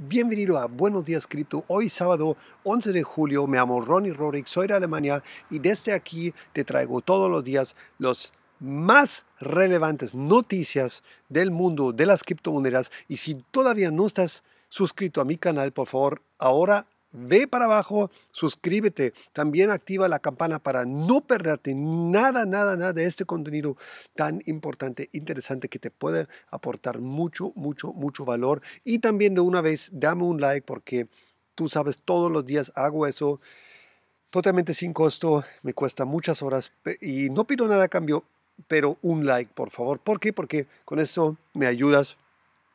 Bienvenido a Buenos Días Cripto. Hoy sábado 11 de julio, me llamo Ronnie Rorik, soy de Alemania y desde aquí te traigo todos los días los más relevantes noticias del mundo de las criptomonedas y si todavía no estás suscrito a mi canal, por favor, ahora ve para abajo, suscríbete, también activa la campana para no perderte nada, nada, nada de este contenido tan importante, interesante, que te puede aportar mucho, mucho, mucho valor. Y también de una vez, dame un like porque tú sabes, todos los días hago eso. Totalmente sin costo, me cuesta muchas horas y no pido nada a cambio, pero un like, por favor. ¿Por qué? Porque con eso me ayudas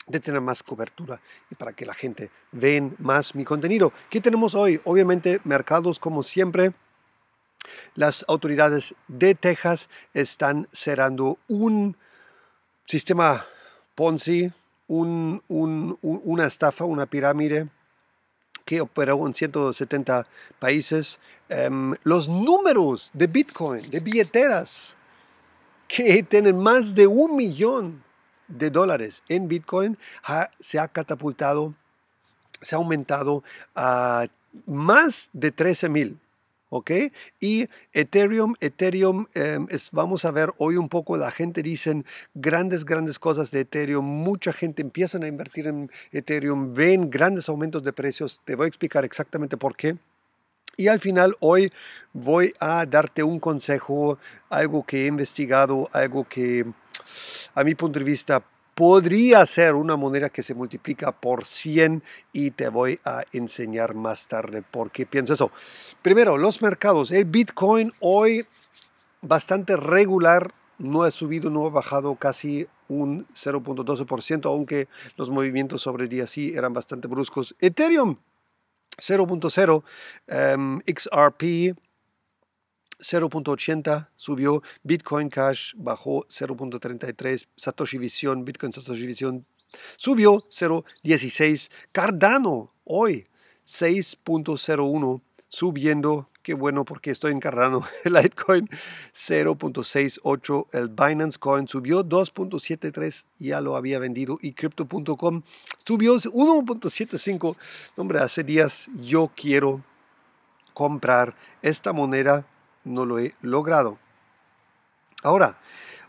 de tener más cobertura y para que la gente vea más mi contenido. ¿Qué tenemos hoy? Obviamente mercados como siempre. Las autoridades de Texas están cerrando un sistema Ponzi, una estafa, una pirámide que operó en 170 países. Em, los números de Bitcoin, de billeteras, que tienen más de un millón de dólares en Bitcoin se ha catapultado, se ha aumentado a más de 13 mil. ¿Ok? Y Ethereum, Ethereum, em, vamos a ver hoy un poco, la gente dicen grandes, grandes cosas de Ethereum, mucha gente empiezan a invertir en Ethereum, ven grandes aumentos de precios, te voy a explicar exactamente por qué. Y al final hoy voy a darte un consejo, algo que he investigado, algo que a mi punto de vista, podría ser una moneda que se multiplica por 100 y te voy a enseñar más tarde por qué pienso eso. Primero, los mercados. El Bitcoin hoy bastante regular, no ha subido, no ha bajado casi un 0.12%, aunque los movimientos sobre el día sí eran bastante bruscos. Ethereum 0.0, em, XRP 0.80 subió, Bitcoin Cash bajó 0.33, Satoshi Vision, Bitcoin Satoshi Vision subió 0.16, Cardano hoy 6.01 subiendo, qué bueno porque estoy en Cardano, Litecoin 0.68, el Binance Coin subió 2.73, ya lo había vendido, y Crypto.com subió 1.75, hombre, hace días yo quiero comprar esta moneda no lo he logrado. Ahora,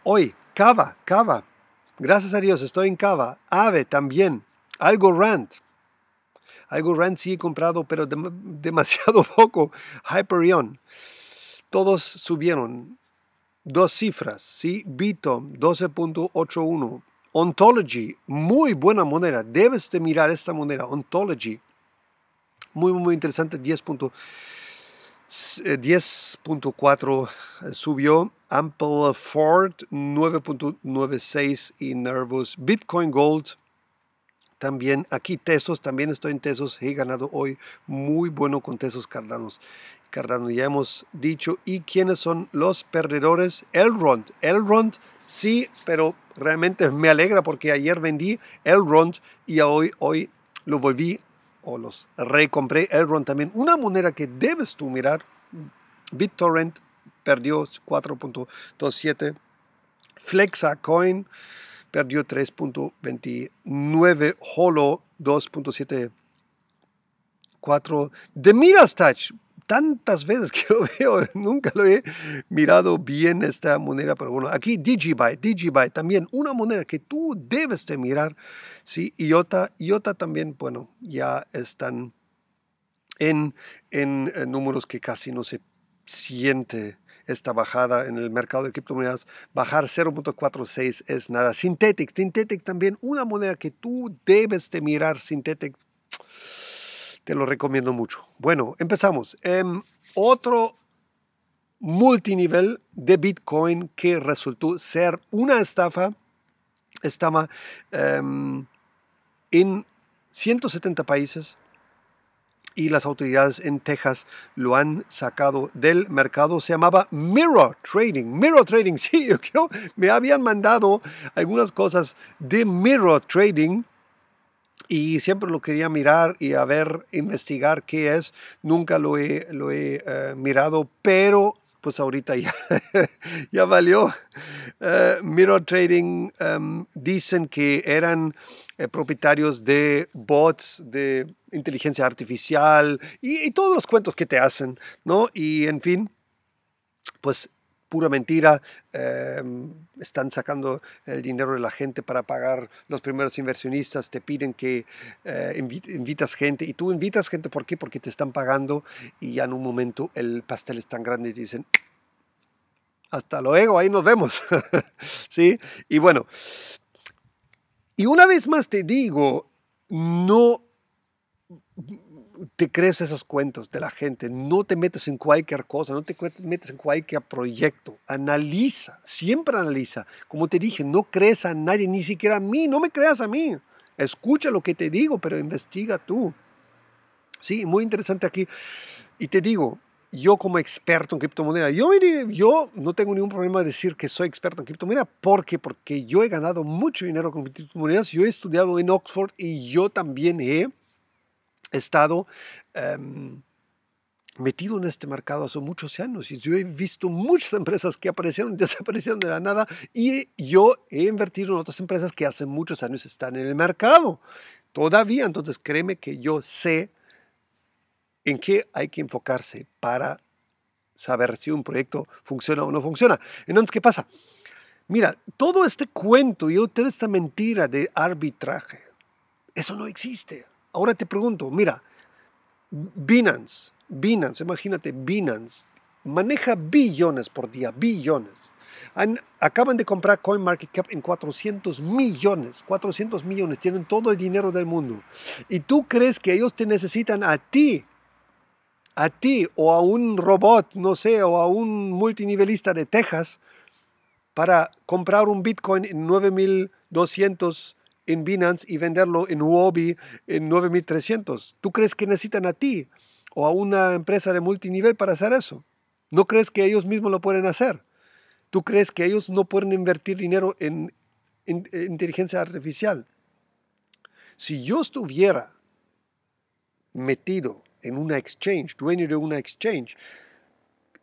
hoy, Cava, Cava. Gracias a Dios, estoy en Cava. Ave también. Algo Rant. Algo Rant sí he comprado, pero demasiado poco. Hyperion. Todos subieron. Dos cifras, ¿sí? Bitom 12.81. Ontology, muy buena moneda. Debes de mirar esta moneda. Ontology. Muy, muy interesante. 10. 10.4 eh, subió, Ample Ford 9.96 y Nervous. Bitcoin Gold también, aquí Tesos, también estoy en Tesos, he ganado hoy muy bueno con Tesos Cardanos. Cardano, ya hemos dicho. ¿Y quiénes son los perdedores? Elrond. Elrond, sí, pero realmente me alegra porque ayer vendí el Elrond y hoy, hoy lo volví o los recompré, Elrond también. Una moneda que debes tú mirar, BitTorrent perdió 4.27, Flexacoin Coin perdió 3.29, Holo 2.74, De miras Touch tantas veces que lo veo, nunca lo he mirado bien esta moneda, pero bueno, aquí Digibyte, Digibyte, también, una moneda que tú debes de mirar, ¿sí? IOTA, IOTA también, bueno, ya están en, en, números que casi no se siente esta bajada en el mercado de criptomonedas. Bajar 0.46 es nada. Synthetic, Synthetic también, una moneda que tú debes de mirar, Synthetic. Te lo recomiendo mucho. Bueno, empezamos. en em, otro multinivel de Bitcoin que resultó ser una estafa estaba em, en 170 países y las autoridades en Texas lo han sacado del mercado. Se llamaba Mirror Trading. Mirror Trading, sí, me habían mandado algunas cosas de Mirror Trading y siempre lo quería mirar y a ver, investigar qué es. Nunca lo he, lo he eh, mirado, pero pues ahorita ya, ya valió. Eh, Mirror Trading em, dicen que eran eh, propietarios de bots, de inteligencia artificial y todos los cuentos que te hacen, ¿no? Y en fin, pues pura mentira, em, están sacando eh, el dinero de la gente para pagar los primeros inversionistas, te piden que eh, invitas gente y tú invitas gente, ¿por qué? Porque te están pagando y ya en un momento el pastel es tan grande y dicen, hasta luego, ahí nos vemos. ¿Sí? Y bueno, y una vez más te digo, no te crees esos cuentos de la gente, no te metes en cualquier cosa, no te metes en cualquier proyecto, analiza, siempre analiza. Como te dije, no crees a nadie, ni siquiera a mí, no me creas a mí. Escucha lo que te digo, pero investiga tú. Sí, muy interesante aquí. Y te digo, yo como experto en criptomoneda, yo, yo no tengo ningún problema de decir que soy experto en criptomoneda. ¿Por qué? Porque yo he ganado mucho dinero con criptomonedas, yo he estudiado en Oxford y yo también he He estado em, metido en este mercado hace muchos años y yo he visto muchas empresas que aparecieron y desaparecieron de la nada y yo he invertido en otras empresas que hace muchos años están en el mercado. Todavía, entonces créeme que yo sé en qué hay que enfocarse para saber si un proyecto funciona o no funciona. Entonces, ¿qué pasa? Mira, todo este cuento y toda esta mentira de arbitraje, eso no existe. Ahora te pregunto, mira, Binance, Binance, imagínate, Binance maneja billones por día, billones. Han, acaban de comprar CoinMarketCap en 400 millones, 400 millones, tienen todo el dinero del mundo. ¿Y tú crees que ellos te necesitan a ti? A ti o a un robot, no sé, o a un multinivelista de Texas para comprar un Bitcoin en 9200 en Binance y venderlo en Huobi en 9300. ¿Tú crees que necesitan a ti o a una empresa de multinivel para hacer eso? ¿No crees que ellos mismos lo pueden hacer? ¿Tú crees que ellos no pueden invertir dinero en, en inteligencia artificial? Si yo estuviera metido en una exchange, dueño de una exchange,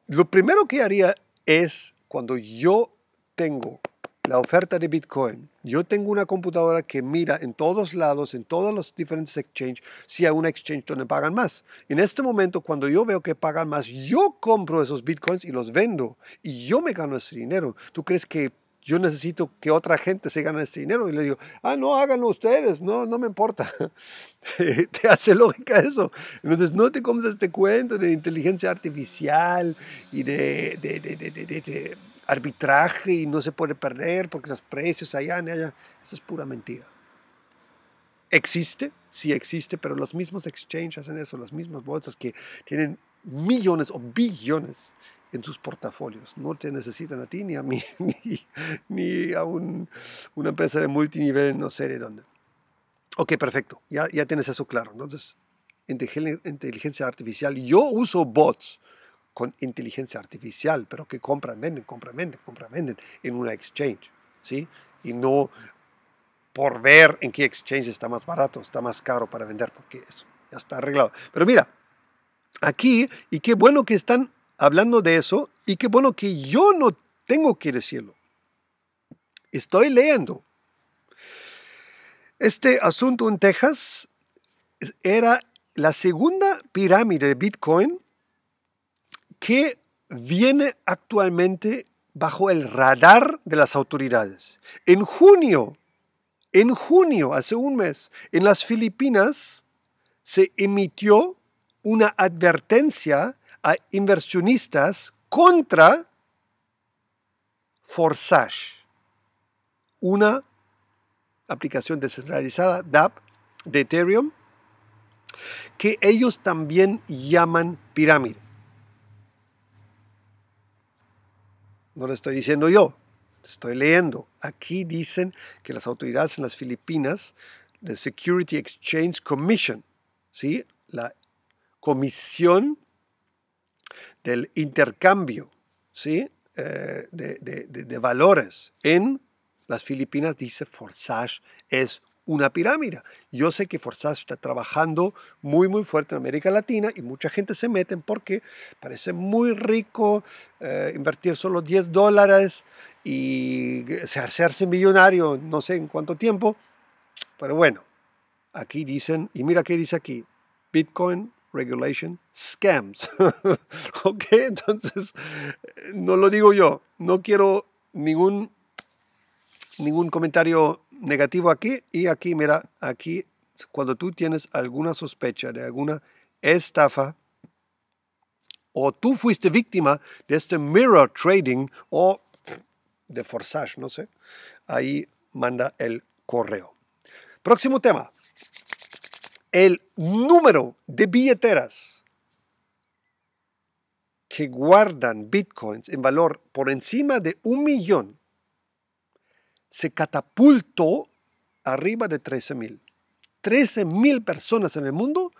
lo primero que haría es cuando yo tengo la oferta de Bitcoin. Yo tengo una computadora que mira en todos lados, en todos los diferentes exchanges, si hay un exchange donde pagan más. En este momento, cuando yo veo que pagan más, yo compro esos Bitcoins y los vendo. Y yo me gano ese dinero. ¿Tú crees que yo necesito que otra gente se gane ese dinero. Y le digo, ah, no, háganlo ustedes, no, no me importa. te hace lógica eso. Entonces, no te comes este cuento de inteligencia artificial y de, de, de arbitraje y no se puede perder porque los precios allá allá. Eso es pura mentira. ¿Existe? Sí existe, pero los mismos exchanges hacen eso, las mismas bolsas que tienen millones o billones en sus portafolios. No te necesitan a ti ni a mí, ni, a un, una empresa de multinivel, no sé de dónde. Ok, perfecto, ya, ya tienes eso claro. Entonces, inteligencia artificial, yo uso bots con inteligencia artificial, pero que compran, venden, compran, venden, compran, venden en una exchange, ¿sí? Y no por ver en qué exchange está más barato, está más caro para vender, porque eso ya está arreglado. Pero mira, aquí, y qué bueno que están hablando de eso, y qué bueno que yo no tengo que decirlo. Estoy leyendo. Este asunto en Texas era la segunda pirámide de Bitcoin que viene actualmente bajo el radar de las autoridades. En junio, en junio, hace un mes, en las Filipinas se emitió una advertencia a inversionistas contra Forsage, una aplicación descentralizada DAP de Ethereum, que ellos también llaman pirámide. No lo estoy diciendo yo, estoy leyendo. Aquí dicen que las autoridades en las Filipinas, la Security Exchange Commission, ¿sí? la comisión del intercambio ¿sí? Eh, de, valores en las Filipinas, dice forzar es una pirámide. Yo sé que Forza está trabajando muy, muy fuerte en América Latina y mucha gente se mete porque parece muy rico eh, invertir solo 10 dólares y hacerse millonario no sé en cuánto tiempo. Pero bueno, aquí dicen, y mira qué dice aquí, Bitcoin regulation scams. ok, entonces eh, no lo digo yo, no quiero ningún, ningún comentario negativo aquí y aquí, mira, aquí cuando tú tienes alguna sospecha de alguna estafa o tú fuiste víctima de este mirror trading o de forsage, no sé, ahí manda el correo. Próximo tema, el número de billeteras que guardan bitcoins en valor por encima de un millón se catapultó arriba de 13.000. 13.000 personas en el mundo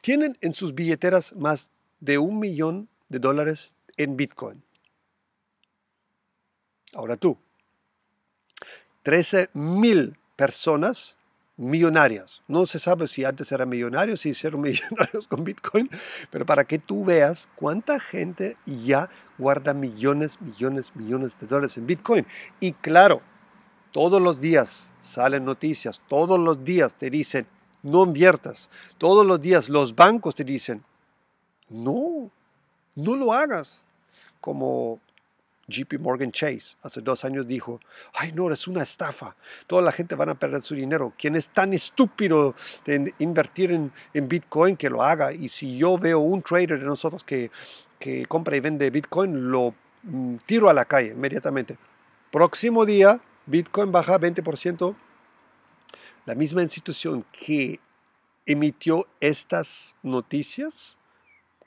tienen en sus billeteras más de un millón de dólares en Bitcoin. Ahora tú, 13.000 personas millonarias. No se sabe si antes eran millonarios, si hicieron millonarios con Bitcoin, pero para que tú veas cuánta gente ya guarda millones, millones, millones de dólares en Bitcoin. Y claro, todos los días salen noticias, todos los días te dicen, no inviertas. Todos los días los bancos te dicen, no, no lo hagas. Como JP Morgan Chase hace dos años dijo, ay no, es una estafa, toda la gente van a perder su dinero. ¿Quién es tan estúpido de invertir en, Bitcoin que lo haga? Y si yo veo un trader de nosotros que, que compra y vende Bitcoin, lo mm, tiro a la calle inmediatamente. Próximo día Bitcoin baja 20%. La misma institución que emitió estas noticias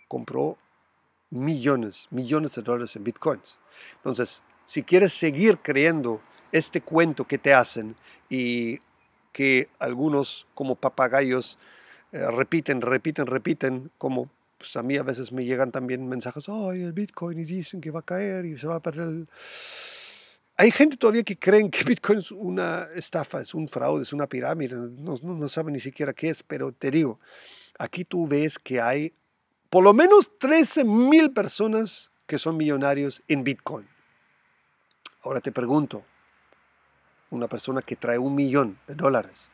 compró millones, millones de dólares en bitcoins. Entonces, si quieres seguir creyendo este cuento que te hacen y que algunos como papagayos eh, repiten, repiten, repiten, como pues, a mí a veces me llegan también mensajes, ay, el bitcoin y dicen que va a caer y se va a perder el... Hay gente todavía que creen que Bitcoin es una estafa, es un fraude, es una pirámide, no, no, saben ni siquiera qué es, pero te digo, aquí tú ves que hay por lo menos 13 mil personas que son millonarios en Bitcoin. Ahora te pregunto, una persona que trae un millón de dólares,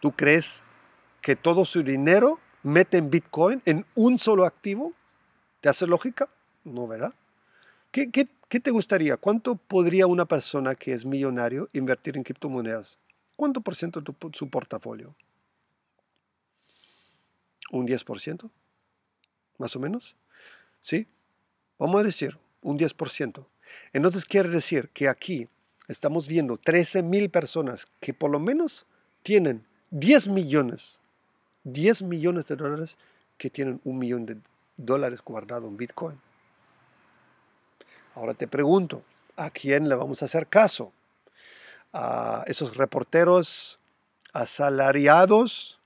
¿tú crees que todo su dinero mete en Bitcoin en un solo activo? ¿Te hace lógica? No, ¿verdad? ¿Qué, te gustaría? ¿Cuánto podría una persona que es millonario invertir en criptomonedas? ¿Cuánto por ciento de su portafolio? ¿Un 10%? ¿Más o menos? ¿Sí? Vamos a decir, un 10%. Entonces quiere decir que aquí estamos viendo 13 mil personas que por lo menos tienen 10 millones, 10 millones de dólares que tienen un millón de dólares guardado en Bitcoin. Ahora te pregunto, ¿a quién le vamos a hacer caso? ¿A esos reporteros asalariados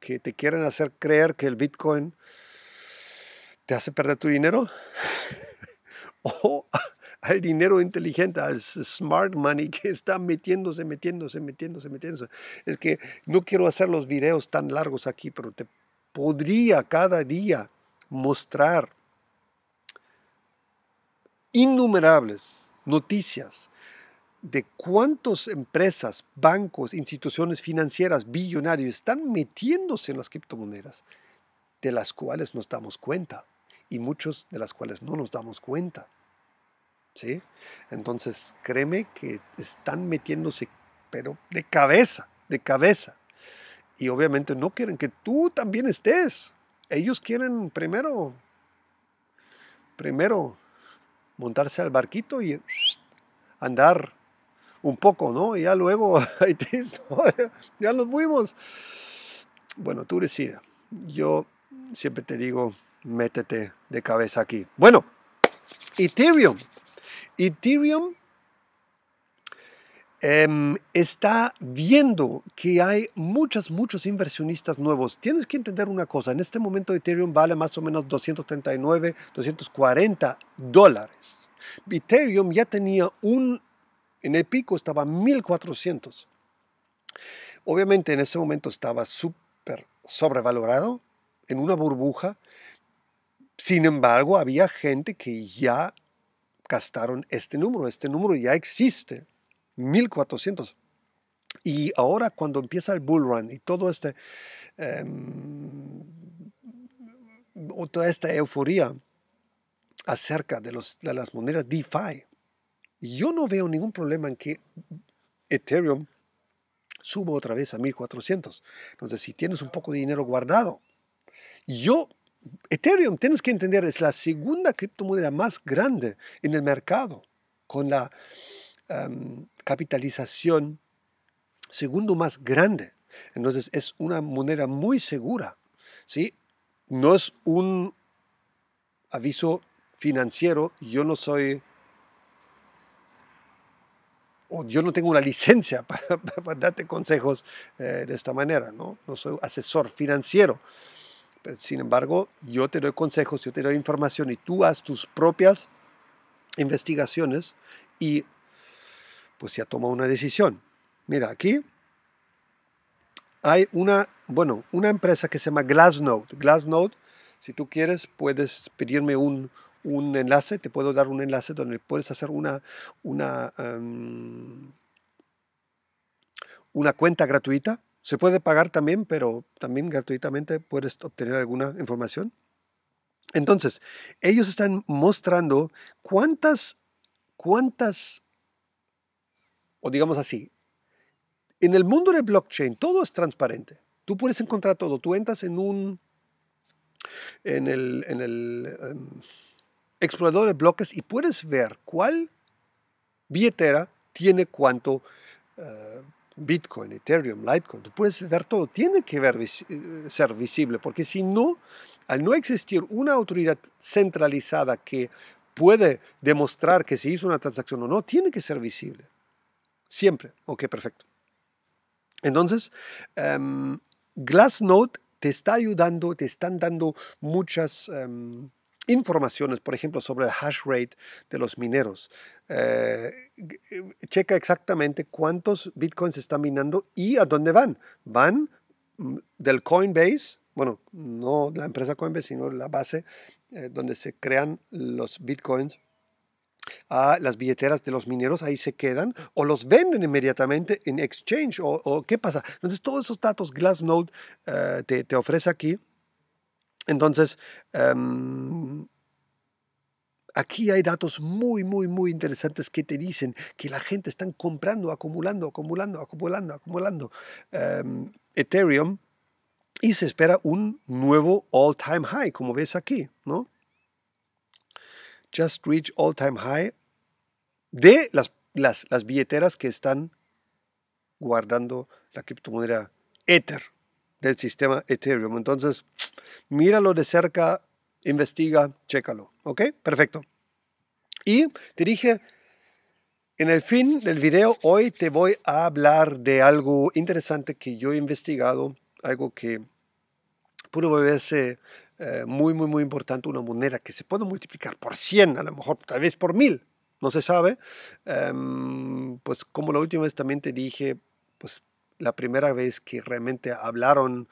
que te quieren hacer creer que el Bitcoin te hace perder tu dinero? ¿O al dinero inteligente, al smart money que está metiéndose, metiéndose, metiéndose, metiéndose? Es que no quiero hacer los videos tan largos aquí, pero te podría cada día mostrar innumerables noticias de cuántas empresas, bancos, instituciones financieras, billonarios están metiéndose en las criptomonedas, de las cuales nos damos cuenta y muchos de las cuales no nos damos cuenta. ¿Sí? Entonces, créeme que están metiéndose, pero de cabeza, de cabeza. Y obviamente no quieren que tú también estés. Ellos quieren primero, primero montarse al barquito y andar un poco, ¿no? Y ya luego, ya nos fuimos. Bueno, tú decides. Yo siempre te digo, métete de cabeza aquí. Bueno, Ethereum. Ethereum Em, está viendo que hay muchos, muchos inversionistas nuevos. Tienes que entender una cosa, en este momento Ethereum vale más o menos 239, 240 dólares. Ethereum ya tenía un, en el pico estaba 1400. Obviamente en ese momento estaba súper sobrevalorado, en una burbuja. Sin embargo, había gente que ya gastaron este número, este número ya existe. 1400. Y ahora cuando empieza el bull run y todo este, em, toda esta euforia acerca de, los, de las monedas DeFi, yo no veo ningún problema en que Ethereum suba otra vez a 1400. Entonces, si tienes un poco de dinero guardado, yo, Ethereum, tienes que entender, es la segunda criptomoneda más grande en el mercado, con la capitalización segundo más grande. Entonces es una moneda muy segura. ¿sí? No es un aviso financiero, yo no soy o yo no tengo una licencia para, darte consejos eh, de esta manera, ¿no? No soy asesor financiero. sin embargo, yo te doy consejos, yo te doy información y tú haz tus propias investigaciones y pues ya toma una decisión. Mira, aquí hay una, bueno, una empresa que se llama Glassnode. Glassnode, si tú quieres, puedes pedirme un, enlace, te puedo dar un enlace donde puedes hacer una, una, em, una cuenta gratuita. Se puede pagar también, pero también gratuitamente puedes obtener alguna información. Entonces, ellos están mostrando cuántas, cuántas o digamos así, en el mundo del blockchain todo es transparente. Tú puedes encontrar todo. Tú entras en un, en el, en em, explorador de bloques y puedes ver cuál billetera tiene cuánto eh, Bitcoin, Ethereum, Litecoin. Tú puedes ver todo. Tiene que ver, eh, ser visible porque si no, al no existir una autoridad centralizada que puede demostrar que se hizo una transacción o no, tiene que ser visible. Siempre. Ok, perfecto. Entonces, em, Glassnode te está ayudando, te están dando muchas em, informaciones, por ejemplo, sobre el hash rate de los mineros. Eh, checa exactamente cuántos bitcoins están minando y a dónde van. Van mm, del Coinbase, bueno, no la empresa Coinbase, sino la base eh, donde se crean los bitcoins a las billeteras de los mineros, ahí se quedan, o los venden inmediatamente en exchange, o, qué pasa. Entonces, todos esos datos Glassnode eh, te, te, ofrece aquí. Entonces, em, aquí hay datos muy, muy, muy interesantes que te dicen que la gente está comprando, acumulando, acumulando, acumulando, acumulando em, Ethereum y se espera un nuevo all-time high, como ves aquí, ¿no? just reached all time high de las, las, billeteras que están guardando la criptomoneda Ether del sistema Ethereum. Entonces, míralo de cerca, investiga, chécalo. ¿Ok? Perfecto. Y te dije, en el fin del video, hoy te voy a hablar de algo interesante que yo he investigado, algo que pudo volverse eh, muy, muy, muy importante una moneda que se puede multiplicar por 100, a lo mejor tal vez por 1000, no se sabe. Em, pues como la última vez también te dije, pues la primera vez que realmente hablaron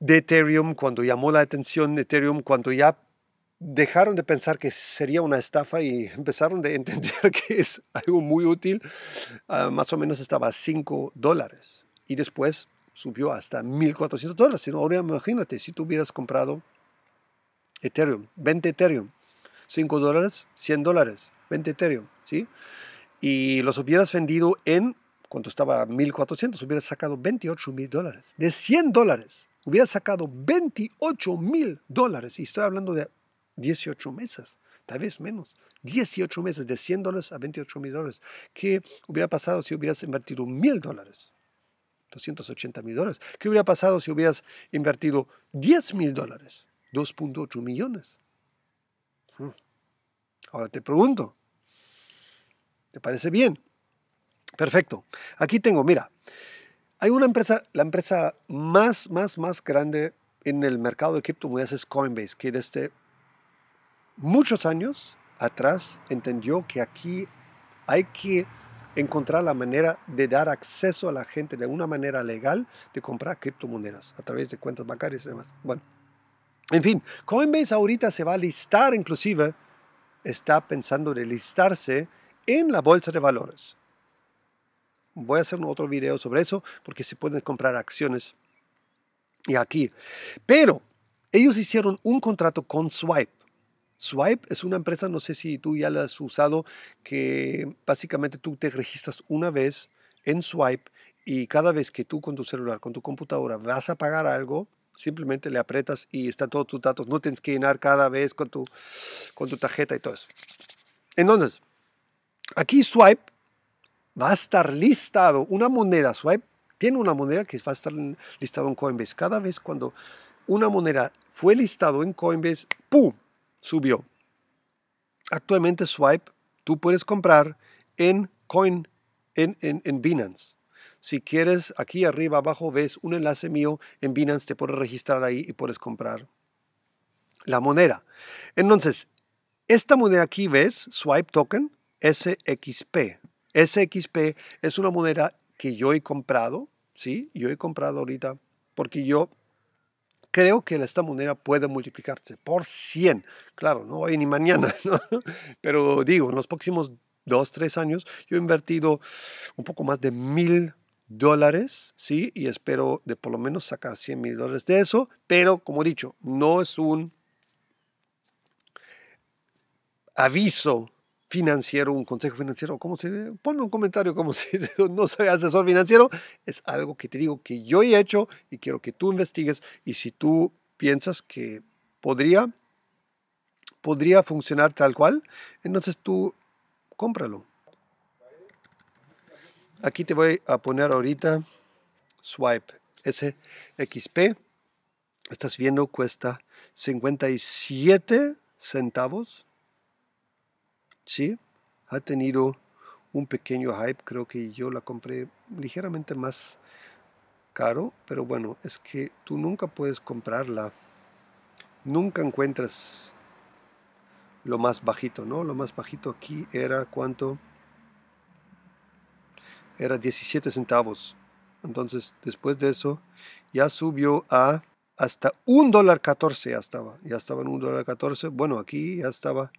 de Ethereum, cuando llamó la atención Ethereum, cuando ya dejaron de pensar que sería una estafa y empezaron de entender que es algo muy útil, ah, más o menos estaba a 5 dólares. Y después subió hasta 1.400 dólares. Ahora imagínate, si tú hubieras comprado Ethereum, 20 Ethereum, 5 dólares, 100 dólares, 20 Ethereum, ¿sí? Y los hubieras vendido en, cuando estaba 1.400, hubieras sacado 28.000 dólares. De 100 dólares, hubieras sacado 28.000 dólares. Y estoy hablando de 18 meses, tal vez menos. 18 meses, de 100 dólares a 28.000 dólares. ¿Qué hubiera pasado si hubieras invertido 1.000 dólares? 280 mil dólares. ¿Qué hubiera pasado si hubieras invertido 10 mil dólares? 2.8 millones. Hmm. Ahora te pregunto, ¿te parece bien? Perfecto. Aquí tengo, mira, hay una empresa, la empresa más, más, más grande en el mercado de criptomonedas es Coinbase, que desde muchos años atrás entendió que aquí hay que encontrar la manera de dar acceso a la gente de una manera legal de comprar criptomonedas a través de cuentas bancarias y demás. Bueno, en fin, Coinbase ahorita se va a listar, inclusive está pensando de listarse en la bolsa de valores. Voy a hacer un otro video sobre eso porque se pueden comprar acciones y aquí. Pero ellos hicieron un contrato con Swipe Swipe es una empresa, no sé si tú ya la has usado, que básicamente tú te registras una vez en Swipe y cada vez que tú con tu celular, con tu computadora vas a pagar algo, simplemente le aprietas y están todos tus datos. No tienes que llenar cada vez con tu, con tu tarjeta y todo eso. Entonces, aquí Swipe va a estar listado, una moneda, Swipe tiene una moneda que va a estar listado en Coinbase. Cada vez cuando una moneda fue listado en Coinbase, ¡pum! subió. Actualmente Swipe tú puedes comprar en Coin, en, Binance. Si quieres, aquí arriba abajo ves un enlace mío en Binance, te puedes registrar ahí y puedes comprar la moneda. Entonces, esta moneda aquí ves, Swipe Token SXP. SXP es una moneda que yo he comprado, ¿sí? Yo he comprado ahorita porque yo creo que esta moneda puede multiplicarse por 100. Claro, no hoy ni mañana, pero digo, en los próximos dos, tres años yo he invertido un poco más de mil dólares, ¿sí? Y espero de por lo menos sacar 100 mil dólares de eso, pero como he dicho, no es un aviso financiero, un consejo financiero, ¿cómo se dice? Ponme un comentario como si no soy asesor financiero, es algo que te digo que yo he hecho y quiero que tú investigues y si tú piensas que podría, podría funcionar tal cual, entonces tú cómpralo. Aquí te voy a poner ahorita Swipe SXP. Estás viendo cuesta 57 centavos sí, ha tenido un pequeño hype, creo que yo la compré ligeramente más caro, pero bueno, es que tú nunca puedes comprarla, nunca encuentras lo más bajito, ¿no? Lo más bajito aquí era cuánto, era 17 centavos, entonces después de eso ya subió a hasta un dólar 14 ya estaba, ya estaba en un dólar 14, bueno aquí ya estaba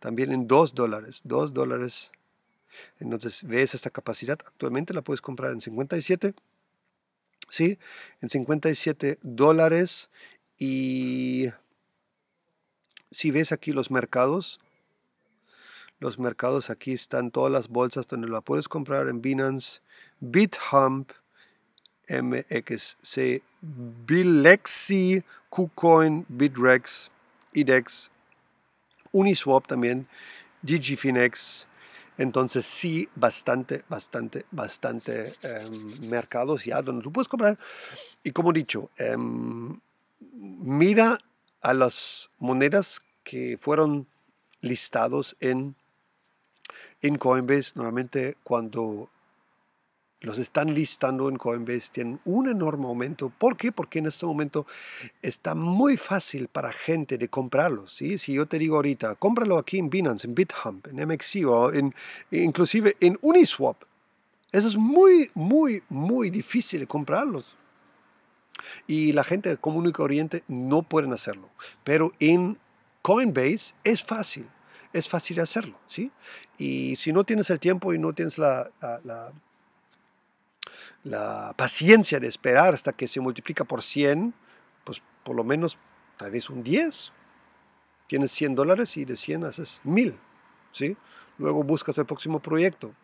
también en 2 dólares, 2 dólares. Entonces, ves esta capacidad, actualmente la puedes comprar en 57, ¿sí? En 57 dólares y si ves aquí los mercados, los mercados aquí están todas las bolsas donde la puedes comprar en Binance, BitHump, MXC, Bilexi, KuCoin, Bitrex, IDEX, Uniswap también, DigiFinex. Entonces sí, bastante, bastante, bastante eh, mercados ya donde tú puedes comprar. Y como he dicho, em, mira a las monedas que fueron listados en, en Coinbase. Normalmente cuando los están listando en Coinbase, tienen un enorme aumento. ¿Por qué? Porque en este momento está muy fácil para gente de comprarlos. ¿sí? Si yo te digo ahorita, cómpralo aquí en Binance, en BitHump, en MXC o en, inclusive en Uniswap. Eso es muy, muy, muy difícil de comprarlos. Y la gente común y corriente no pueden hacerlo. Pero en Coinbase es fácil. Es fácil hacerlo, ¿sí? Y si no tienes el tiempo y no tienes la la paciencia de esperar hasta que se multiplica por 100, pues por lo menos tal vez un 10. Tienes 100 dólares y de 100 haces 1000. ¿sí? Luego buscas el próximo proyecto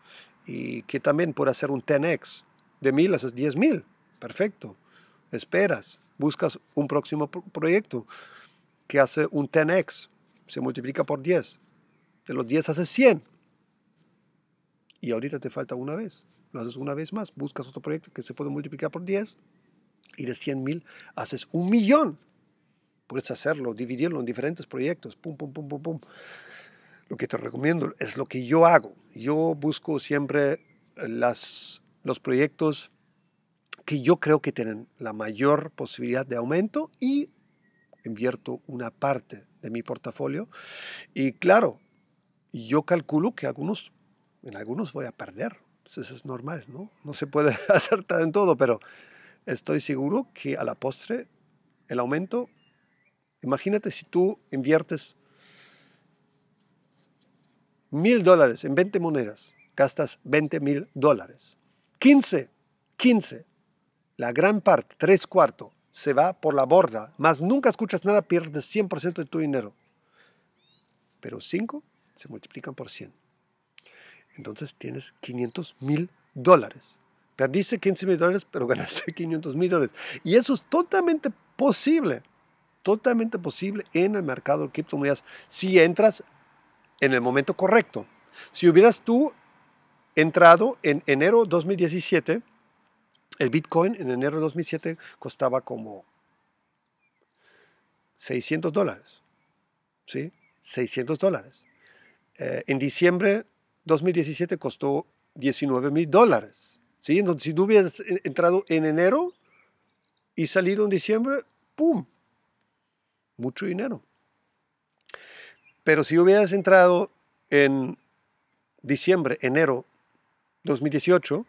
y que también puede hacer un 10x. De 1000 haces 10.000. Perfecto. Esperas, buscas un próximo proyecto que hace un 10x. Se multiplica por 10. De los 10 haces 100. Y ahorita te falta una vez lo haces una vez más, buscas otro proyecto que se puede multiplicar por 10 y de 100 mil haces un millón. Puedes hacerlo, dividirlo en diferentes proyectos, Lo que te recomiendo es lo que yo hago. Yo busco siempre las, los proyectos que yo creo que tienen la mayor posibilidad de aumento y invierto una parte de mi portafolio. Y claro, yo calculo que algunos, en algunos voy a perder, pues, eso es normal, ¿no? No se puede acertar en todo, pero estoy seguro que a la postre el aumento, imagínate si tú inviertes mil dólares en 20 monedas, gastas 20 mil dólares. 15, 15, la gran parte, tres cuartos, se va por la borda, más nunca escuchas nada, pierdes 100% de tu dinero. Pero 5 se multiplican por 100. Entonces tienes 500 mil dólares. Perdiste 15 mil dólares, pero ganaste 500 mil dólares. Y eso es totalmente posible, totalmente posible en el mercado de criptomonedas si entras en el momento correcto. Si hubieras tú entrado en enero 2017, el Bitcoin en enero 2007 costaba como 600 dólares. ¿Sí? 600 dólares. Eh, en diciembre 2017 costó 19 mil dólares. Entonces, si tú hubieras entrado en enero y salido en diciembre, ¡pum! Mucho dinero. Pero si hubieras entrado en diciembre, enero 2018,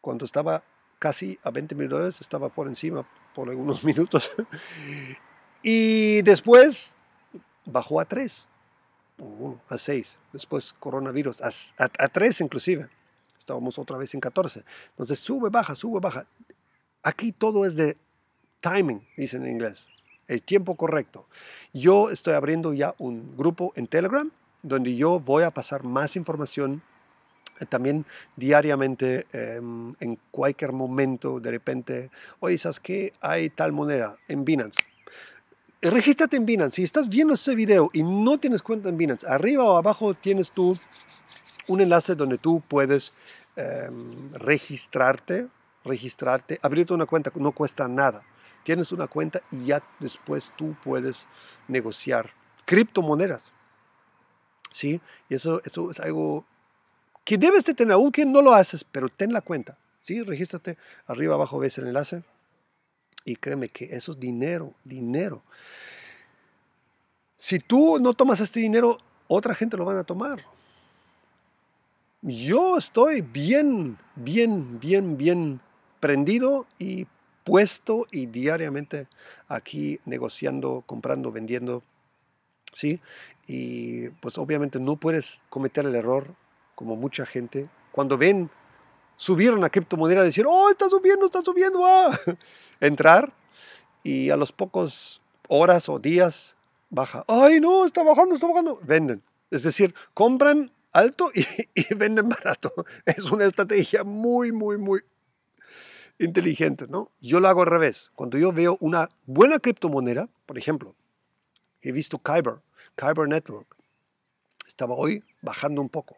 cuando estaba casi a 20 mil dólares, estaba por encima por algunos minutos, y después bajó a 3. Uh, a 6. Después coronavirus a, 3 inclusive. Estábamos otra vez en 14. Entonces sube, baja, sube, baja. Aquí todo es de timing, dicen en inglés. El tiempo correcto. Yo estoy abriendo ya un grupo en Telegram donde yo voy a pasar más información eh, también diariamente em, en cualquier momento de repente, oye, ¿sabes qué? Hay tal moneda en Binance eh, regístrate en Binance. Si estás viendo este video y no tienes cuenta en Binance, arriba o abajo tienes tú un enlace donde tú puedes em, registrarte, registrarte, abrirte una cuenta, no cuesta nada. Tienes una cuenta y ya después tú puedes negociar criptomonedas. ¿Sí? Y eso, es algo que debes de tener, aunque no lo haces, pero ten la cuenta. ¿Sí? Regístrate, arriba abajo ves el enlace. Y créeme que eso es dinero, dinero. Si tú no tomas este dinero, otra gente lo van a tomar. Yo estoy bien, bien, bien, bien prendido y puesto y diariamente aquí negociando, comprando, vendiendo. ¿Sí? Y pues obviamente no puedes cometer el error como mucha gente. Cuando ven subieron la criptomoneda, decir, oh, está subiendo, está subiendo, ah". entrar y a los pocos horas o días baja. Ay, no, está bajando, está bajando. Venden. Es decir, compran alto y, venden barato. Es una estrategia muy, muy, muy inteligente, ¿no? Yo lo hago al revés. Cuando yo veo una buena criptomoneda, por ejemplo, he visto Kyber, Kyber Network. Estaba hoy bajando un poco.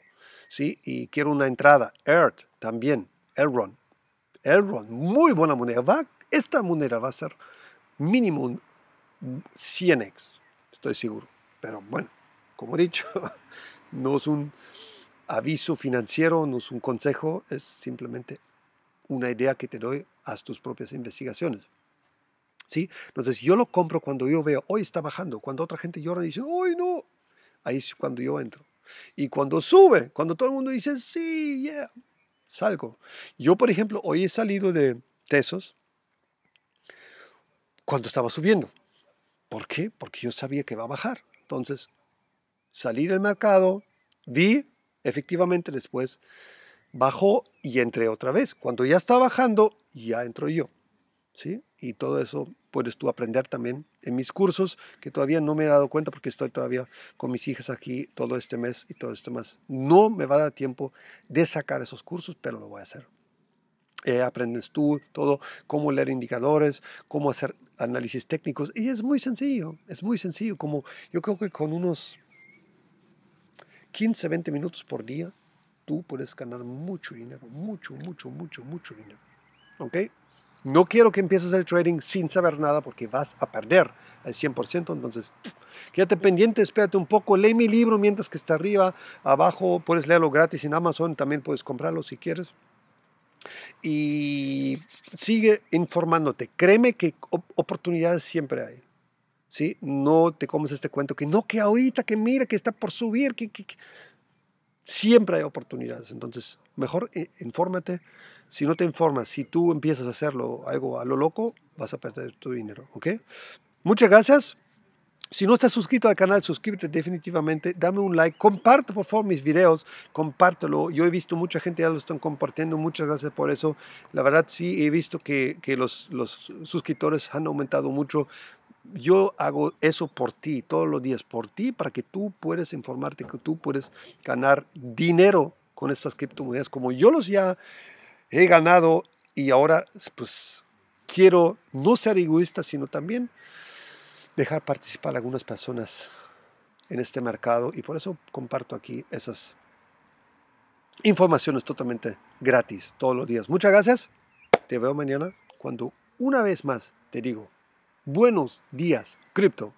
¿sí? Y quiero una entrada. EARTH también, Elron. Elron, muy buena moneda. Va, esta moneda va a ser mínimo 100x, estoy seguro. Pero bueno, como he dicho, no es un aviso financiero, no es un consejo, es simplemente una idea que te doy, a tus propias investigaciones. ¿Sí? Entonces yo lo compro cuando yo veo, hoy está bajando, cuando otra gente llora y dice, hoy no, ahí es cuando yo entro. Y cuando sube, cuando todo el mundo dice, sí, yeah, salgo. Yo, por ejemplo, hoy he salido de Tesos cuando estaba subiendo. ¿Por qué? Porque yo sabía que va a bajar. Entonces, salí del mercado, vi, efectivamente después bajó y entré otra vez. Cuando ya está bajando, ya entro yo. ¿Sí? Y todo eso puedes tú aprender también en mis cursos, que todavía no me he dado cuenta porque estoy todavía con mis hijas aquí todo este mes y todo este mes. No me va a dar tiempo de sacar esos cursos, pero lo voy a hacer. Eh, aprendes tú todo, cómo leer indicadores, cómo hacer análisis técnicos. Y es muy sencillo, es muy sencillo. Como yo creo que con unos 15, 20 minutos por día, tú puedes ganar mucho dinero, mucho, mucho, mucho, mucho dinero. ¿Ok? No quiero que empieces el trading sin saber nada porque vas a perder al 100%. Entonces, quédate pendiente, espérate un poco, lee mi libro mientras que está arriba, abajo, puedes leerlo gratis en Amazon, también puedes comprarlo si quieres. Y sigue informándote. Créeme que oportunidades siempre hay. ¿sí? No te comes este cuento que no, que ahorita, que mira, que está por subir, que siempre hay oportunidades. Entonces, mejor eh, infórmate. Si no te informas, si tú empiezas a hacerlo algo a lo loco, vas a perder tu dinero. ¿Ok? Muchas gracias. Si no estás suscrito al canal, suscríbete definitivamente, dame un like, comparte por favor mis videos, compártelo. Yo he visto mucha gente ya lo están compartiendo, muchas gracias por eso. La verdad sí he visto que, que los, los suscriptores han aumentado mucho yo hago eso por ti todos los días, por ti, para que tú puedas informarte, que tú puedes ganar dinero con estas criptomonedas, como yo los ya he ganado y ahora pues quiero no ser egoísta, sino también dejar participar a algunas personas en este mercado y por eso comparto aquí esas informaciones totalmente gratis todos los días. Muchas gracias. Te veo mañana cuando una vez más te digo Buenos días, cripto.